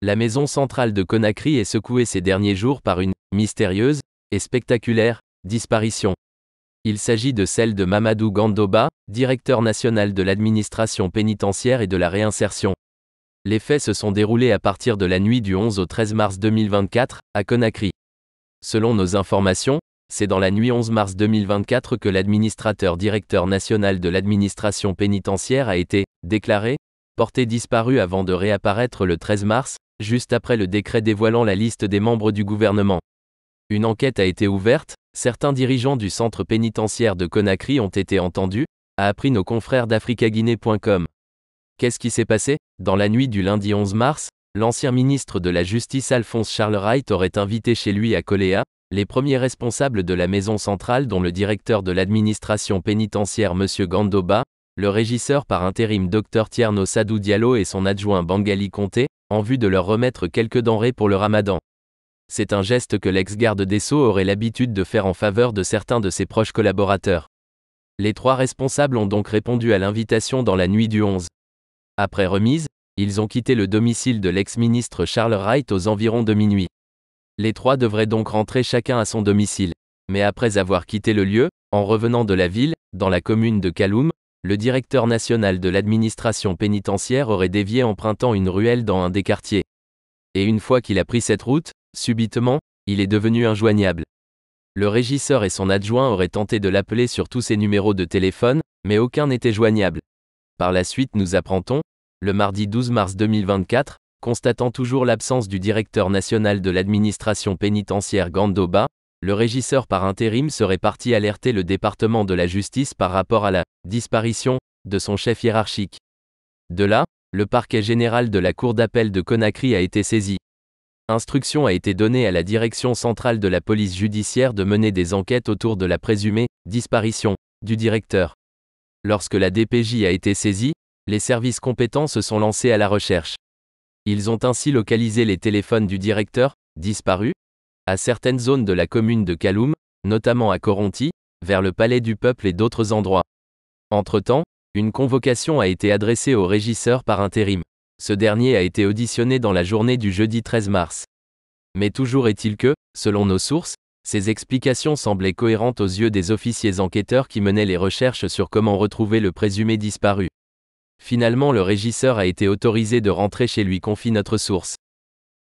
La maison centrale de Conakry est secouée ces derniers jours par une mystérieuse et spectaculaire disparition. Il s'agit de celle de Mamadou Gandoba, directeur national de l'administration pénitentiaire et de la réinsertion. Les faits se sont déroulés à partir de la nuit du 11 au 13 mars 2024 à Conakry. Selon nos informations, c'est dans la nuit 11 mars 2024 que l'administrateur directeur national de l'administration pénitentiaire a été déclaré portée disparu avant de réapparaître le 13 mars, juste après le décret dévoilant la liste des membres du gouvernement. Une enquête a été ouverte, certains dirigeants du centre pénitentiaire de Conakry ont été entendus, a appris nos confrères d'africaguinée.com. Qu'est-ce qui s'est passé Dans la nuit du lundi 11 mars, l'ancien ministre de la Justice Alphonse Charles Wright aurait invité chez lui à Coléa, les premiers responsables de la maison centrale dont le directeur de l'administration pénitentiaire M. Gandoba, le régisseur par intérim Dr Tierno Sadou Diallo et son adjoint Bangali Conté, en vue de leur remettre quelques denrées pour le ramadan. C'est un geste que l'ex-garde des Sceaux aurait l'habitude de faire en faveur de certains de ses proches collaborateurs. Les trois responsables ont donc répondu à l'invitation dans la nuit du 11. Après remise, ils ont quitté le domicile de l'ex-ministre Charles Wright aux environs de minuit. Les trois devraient donc rentrer chacun à son domicile. Mais après avoir quitté le lieu, en revenant de la ville, dans la commune de Kaloum, le directeur national de l'administration pénitentiaire aurait dévié empruntant une ruelle dans un des quartiers. Et une fois qu'il a pris cette route, subitement, il est devenu injoignable. Le régisseur et son adjoint auraient tenté de l'appeler sur tous ses numéros de téléphone, mais aucun n'était joignable. Par la suite, nous apprendons, le mardi 12 mars 2024, constatant toujours l'absence du directeur national de l'administration pénitentiaire Gandoba, le régisseur par intérim serait parti alerter le département de la justice par rapport à la disparition de son chef hiérarchique. De là, le parquet général de la Cour d'appel de Conakry a été saisi. Instruction a été donnée à la direction centrale de la police judiciaire de mener des enquêtes autour de la présumée disparition du directeur. Lorsque la DPJ a été saisie, les services compétents se sont lancés à la recherche. Ils ont ainsi localisé les téléphones du directeur, disparu, à certaines zones de la commune de Kaloum, notamment à Coronti, vers le Palais du Peuple et d'autres endroits. Entre-temps, une convocation a été adressée au régisseur par intérim. Ce dernier a été auditionné dans la journée du jeudi 13 mars. Mais toujours est-il que, selon nos sources, ces explications semblaient cohérentes aux yeux des officiers enquêteurs qui menaient les recherches sur comment retrouver le présumé disparu. Finalement, le régisseur a été autorisé de rentrer chez lui, confie notre source.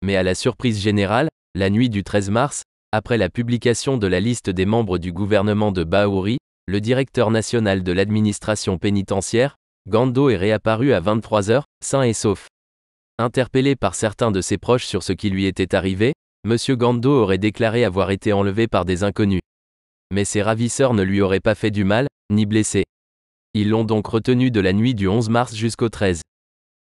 Mais à la surprise générale, la nuit du 13 mars, après la publication de la liste des membres du gouvernement de Bahouri, le directeur national de l'administration pénitentiaire, Gando est réapparu à 23h, sain et sauf. Interpellé par certains de ses proches sur ce qui lui était arrivé, M. Gando aurait déclaré avoir été enlevé par des inconnus. Mais ses ravisseurs ne lui auraient pas fait du mal, ni blessé. Ils l'ont donc retenu de la nuit du 11 mars jusqu'au 13.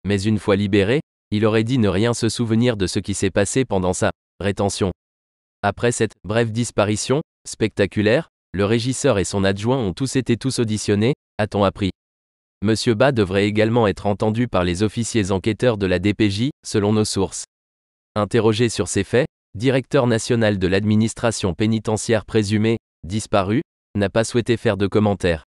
Mais une fois libéré, il aurait dit ne rien se souvenir de ce qui s'est passé pendant sa rétention. Après cette brève disparition, spectaculaire, le régisseur et son adjoint ont tous été tous auditionnés, a-t-on appris. Monsieur Ba devrait également être entendu par les officiers enquêteurs de la DPJ, selon nos sources. Interrogé sur ces faits, directeur national de l'administration pénitentiaire présumé, disparu, n'a pas souhaité faire de commentaires.